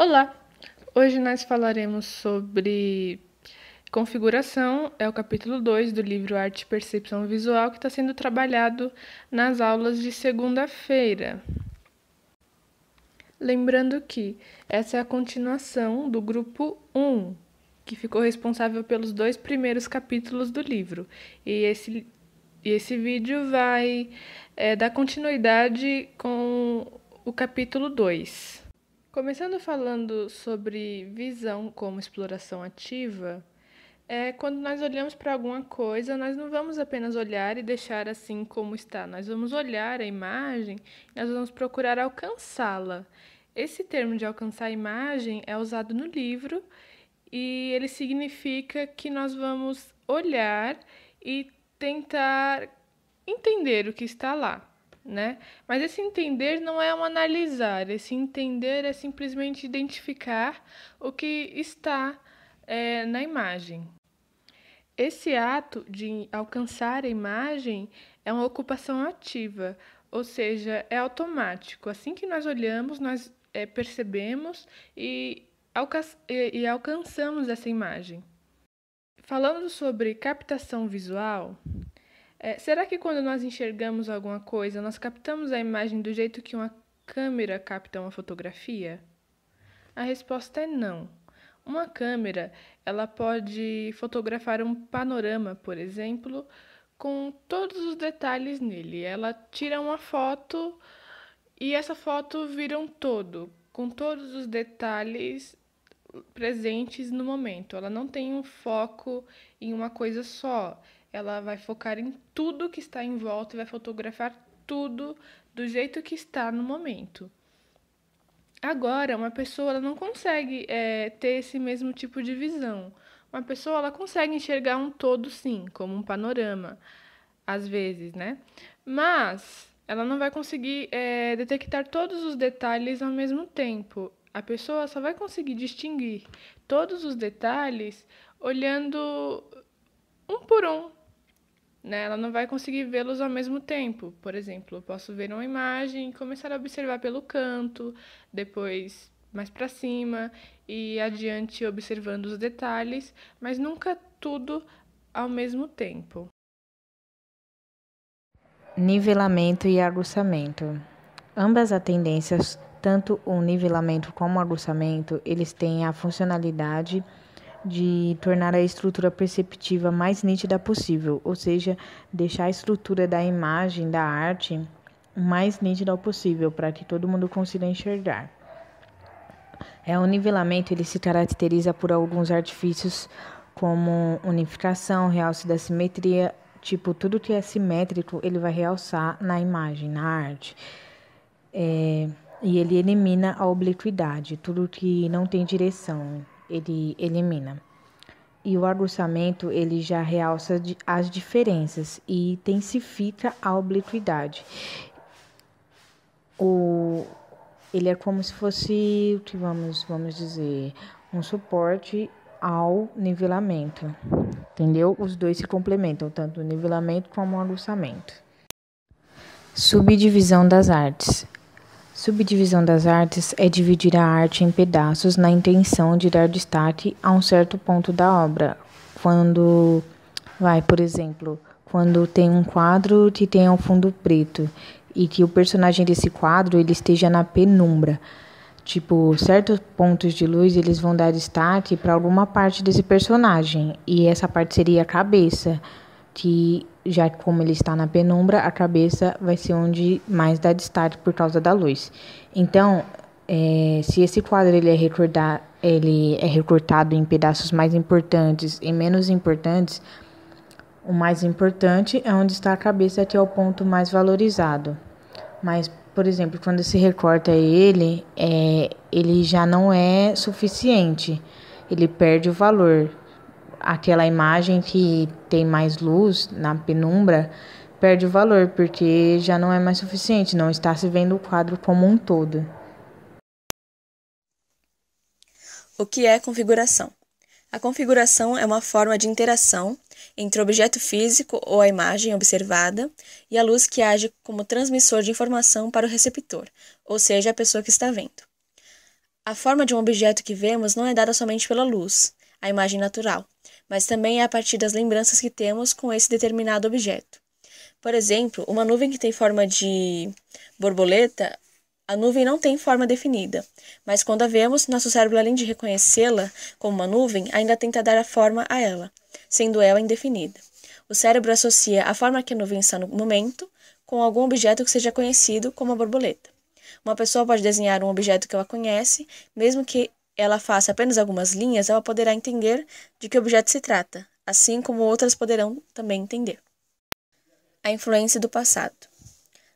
Olá! Hoje nós falaremos sobre configuração, é o capítulo 2 do livro Arte e Percepção Visual, que está sendo trabalhado nas aulas de segunda-feira. Lembrando que essa é a continuação do grupo 1, um, que ficou responsável pelos dois primeiros capítulos do livro. E esse, e esse vídeo vai é, dar continuidade com o capítulo 2. Começando falando sobre visão como exploração ativa, é quando nós olhamos para alguma coisa, nós não vamos apenas olhar e deixar assim como está, nós vamos olhar a imagem nós vamos procurar alcançá-la. Esse termo de alcançar a imagem é usado no livro e ele significa que nós vamos olhar e tentar entender o que está lá né? Mas esse entender não é um analisar, esse entender é simplesmente identificar o que está é, na imagem. Esse ato de alcançar a imagem é uma ocupação ativa, ou seja, é automático. Assim que nós olhamos, nós é, percebemos e, alca e, e alcançamos essa imagem. Falando sobre captação visual, é, será que quando nós enxergamos alguma coisa, nós captamos a imagem do jeito que uma câmera capta uma fotografia? A resposta é não. Uma câmera, ela pode fotografar um panorama, por exemplo, com todos os detalhes nele. Ela tira uma foto e essa foto vira um todo, com todos os detalhes presentes no momento. Ela não tem um foco em uma coisa só. Ela vai focar em tudo que está em volta e vai fotografar tudo do jeito que está no momento. Agora, uma pessoa não consegue é, ter esse mesmo tipo de visão. Uma pessoa ela consegue enxergar um todo, sim, como um panorama, às vezes, né? Mas ela não vai conseguir é, detectar todos os detalhes ao mesmo tempo. A pessoa só vai conseguir distinguir todos os detalhes olhando um por um, né, ela não vai conseguir vê-los ao mesmo tempo. Por exemplo, eu posso ver uma imagem e começar a observar pelo canto, depois mais para cima e adiante observando os detalhes, mas nunca tudo ao mesmo tempo. Nivelamento e aguçamento. Ambas as tendências, tanto o nivelamento como o aguçamento, eles têm a funcionalidade de de tornar a estrutura perceptiva mais nítida possível, ou seja, deixar a estrutura da imagem, da arte, o mais nítida possível para que todo mundo consiga enxergar. É, o nivelamento ele se caracteriza por alguns artifícios como unificação, realce da simetria, tipo tudo que é simétrico ele vai realçar na imagem, na arte. É, e ele elimina a obliquidade, tudo que não tem direção ele elimina. E o aguçamento ele já realça as diferenças e intensifica a obliquidade. O, ele é como se fosse, vamos, vamos dizer, um suporte ao nivelamento. Entendeu? Os dois se complementam, tanto o nivelamento como o aguçamento. Subdivisão das artes. Subdivisão das artes é dividir a arte em pedaços na intenção de dar destaque a um certo ponto da obra. Quando vai, por exemplo, quando tem um quadro que tem um fundo preto e que o personagem desse quadro ele esteja na penumbra. Tipo, certos pontos de luz eles vão dar destaque para alguma parte desse personagem e essa parte seria a cabeça, que já que como ele está na penumbra, a cabeça vai ser onde mais dá destaque por causa da luz. Então, é, se esse quadro ele é, recordar, ele é recortado em pedaços mais importantes e menos importantes, o mais importante é onde está a cabeça, que é o ponto mais valorizado. Mas, por exemplo, quando se recorta ele, é, ele já não é suficiente, ele perde o valor aquela imagem que tem mais luz na penumbra perde o valor porque já não é mais suficiente, não está se vendo o quadro como um todo. O que é configuração? A configuração é uma forma de interação entre o objeto físico ou a imagem observada e a luz que age como transmissor de informação para o receptor, ou seja, a pessoa que está vendo. A forma de um objeto que vemos não é dada somente pela luz, a imagem natural, mas também é a partir das lembranças que temos com esse determinado objeto. Por exemplo, uma nuvem que tem forma de borboleta, a nuvem não tem forma definida, mas quando a vemos, nosso cérebro, além de reconhecê-la como uma nuvem, ainda tenta dar a forma a ela, sendo ela indefinida. O cérebro associa a forma que a nuvem está no momento com algum objeto que seja conhecido como a borboleta. Uma pessoa pode desenhar um objeto que ela conhece, mesmo que ela faça apenas algumas linhas, ela poderá entender de que objeto se trata, assim como outras poderão também entender. A influência do passado.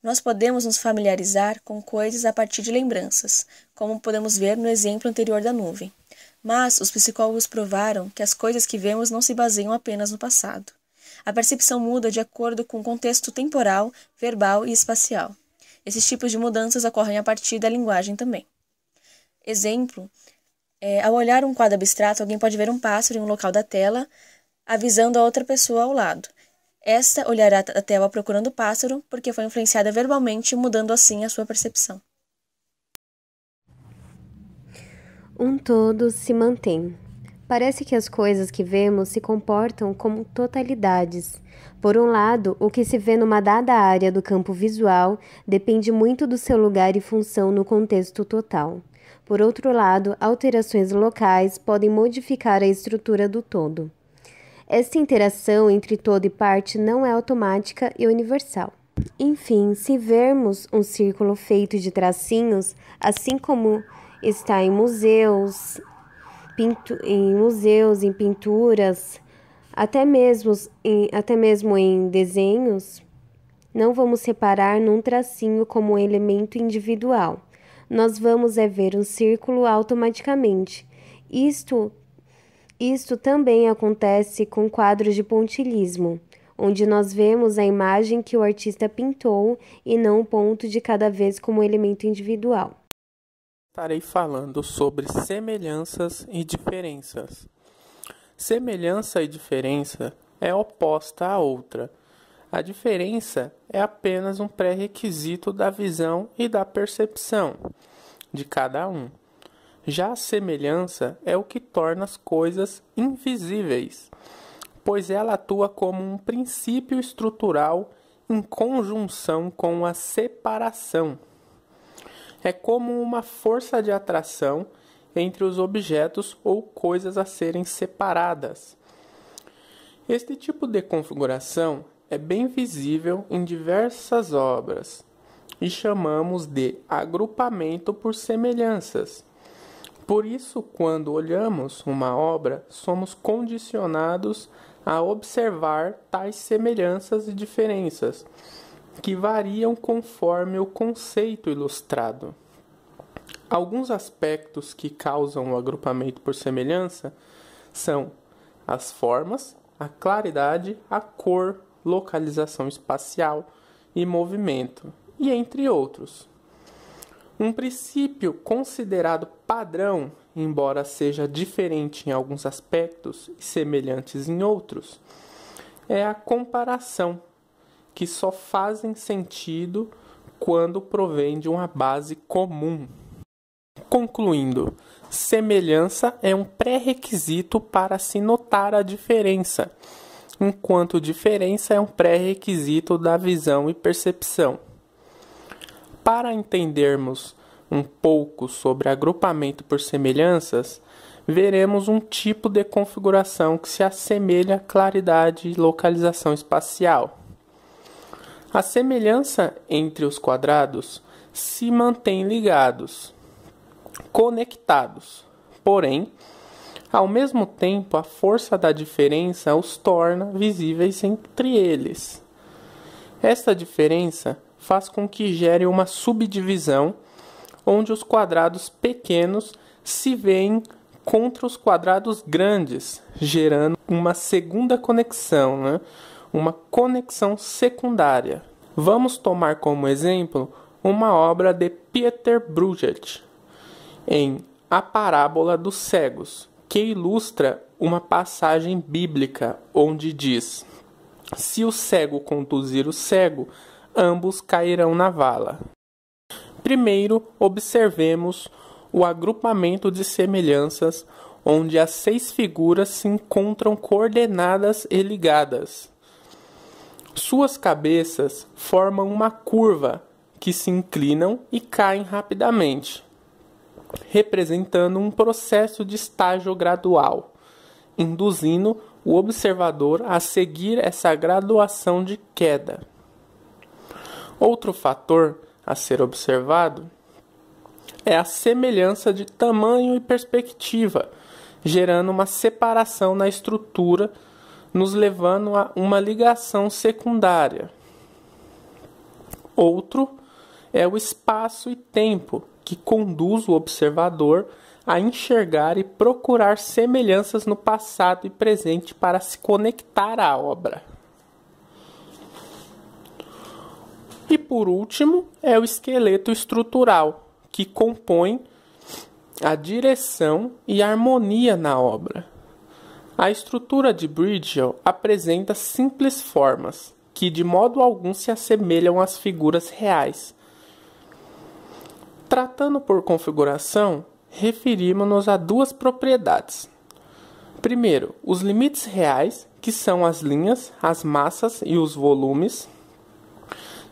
Nós podemos nos familiarizar com coisas a partir de lembranças, como podemos ver no exemplo anterior da nuvem. Mas os psicólogos provaram que as coisas que vemos não se baseiam apenas no passado. A percepção muda de acordo com o contexto temporal, verbal e espacial. Esses tipos de mudanças ocorrem a partir da linguagem também. Exemplo é, ao olhar um quadro abstrato, alguém pode ver um pássaro em um local da tela, avisando a outra pessoa ao lado. Esta olhará a tela procurando o pássaro, porque foi influenciada verbalmente, mudando assim a sua percepção. Um todo se mantém. Parece que as coisas que vemos se comportam como totalidades. Por um lado, o que se vê numa dada área do campo visual depende muito do seu lugar e função no contexto total. Por outro lado, alterações locais podem modificar a estrutura do todo. Esta interação entre todo e parte não é automática e universal. Enfim, se vermos um círculo feito de tracinhos, assim como está em museus, pintu em museus, em pinturas, até mesmo em, até mesmo em desenhos, não vamos separar num tracinho como um elemento individual, nós vamos é ver um círculo automaticamente. Isto, isto também acontece com quadros de pontilhismo, onde nós vemos a imagem que o artista pintou e não o ponto de cada vez como elemento individual. Estarei falando sobre semelhanças e diferenças. Semelhança e diferença é oposta à outra a diferença é apenas um pré-requisito da visão e da percepção de cada um. Já a semelhança é o que torna as coisas invisíveis, pois ela atua como um princípio estrutural em conjunção com a separação. É como uma força de atração entre os objetos ou coisas a serem separadas. Este tipo de configuração é bem visível em diversas obras e chamamos de agrupamento por semelhanças. Por isso, quando olhamos uma obra, somos condicionados a observar tais semelhanças e diferenças, que variam conforme o conceito ilustrado. Alguns aspectos que causam o agrupamento por semelhança são as formas, a claridade, a cor, localização espacial e movimento, e entre outros. Um princípio considerado padrão, embora seja diferente em alguns aspectos e semelhantes em outros, é a comparação, que só fazem sentido quando provém de uma base comum. Concluindo, semelhança é um pré-requisito para se notar a diferença enquanto diferença é um pré-requisito da visão e percepção. Para entendermos um pouco sobre agrupamento por semelhanças, veremos um tipo de configuração que se assemelha à claridade e localização espacial. A semelhança entre os quadrados se mantém ligados, conectados, porém ao mesmo tempo, a força da diferença os torna visíveis entre eles. Esta diferença faz com que gere uma subdivisão onde os quadrados pequenos se veem contra os quadrados grandes, gerando uma segunda conexão, né? uma conexão secundária. Vamos tomar como exemplo uma obra de Pieter Bruegel em A Parábola dos Cegos, que ilustra uma passagem bíblica onde diz: Se o cego conduzir o cego, ambos cairão na vala. Primeiro, observemos o agrupamento de semelhanças onde as seis figuras se encontram coordenadas e ligadas. Suas cabeças formam uma curva que se inclinam e caem rapidamente representando um processo de estágio gradual, induzindo o observador a seguir essa graduação de queda. Outro fator a ser observado é a semelhança de tamanho e perspectiva, gerando uma separação na estrutura, nos levando a uma ligação secundária. Outro é o espaço e tempo que conduz o observador a enxergar e procurar semelhanças no passado e presente para se conectar à obra. E por último, é o esqueleto estrutural, que compõe a direção e a harmonia na obra. A estrutura de Bridgel apresenta simples formas, que de modo algum se assemelham às figuras reais, Tratando por configuração, referimos-nos a duas propriedades. Primeiro, os limites reais, que são as linhas, as massas e os volumes.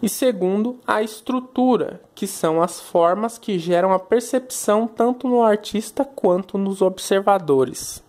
E segundo, a estrutura, que são as formas que geram a percepção tanto no artista quanto nos observadores.